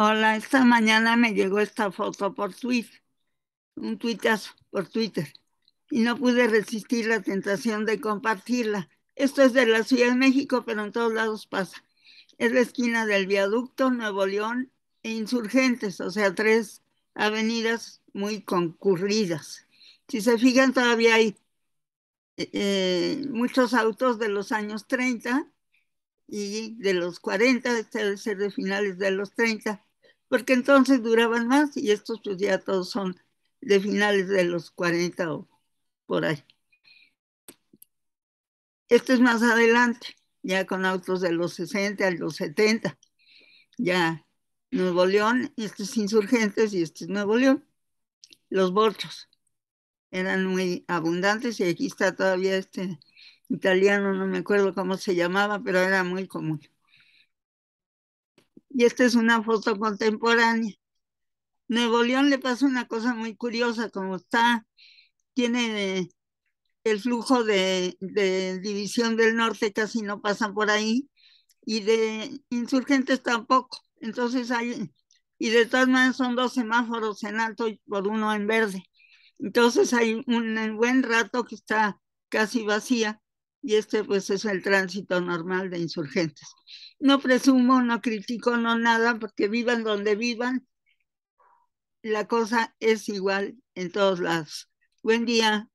Hola, esta mañana me llegó esta foto por Twitter, un tuitazo por Twitter, y no pude resistir la tentación de compartirla. Esto es de la Ciudad de México, pero en todos lados pasa. Es la esquina del viaducto, Nuevo León e Insurgentes, o sea, tres avenidas muy concurridas. Si se fijan, todavía hay eh, eh, muchos autos de los años 30 y de los 40, este debe ser de finales de los 30, porque entonces duraban más y estos pues ya todos son de finales de los 40 o por ahí. Esto es más adelante, ya con autos de los 60 a los 70, ya Nuevo León, y este estos insurgentes y este es Nuevo León, los borchos eran muy abundantes y aquí está todavía este italiano, no me acuerdo cómo se llamaba, pero era muy común. Y esta es una foto contemporánea. Nuevo León le pasa una cosa muy curiosa, como está, tiene eh, el flujo de, División del Norte casi no pasa por ahí y de insurgentes tampoco. Entonces hay, y de todas maneras son dos semáforos en alto y por uno en verde. Entonces hay un buen rato que está casi vacía y este pues es el tránsito normal de insurgentes. No presumo, no critico, no nada, porque vivan donde vivan, la cosa es igual en todos lados. Buen día.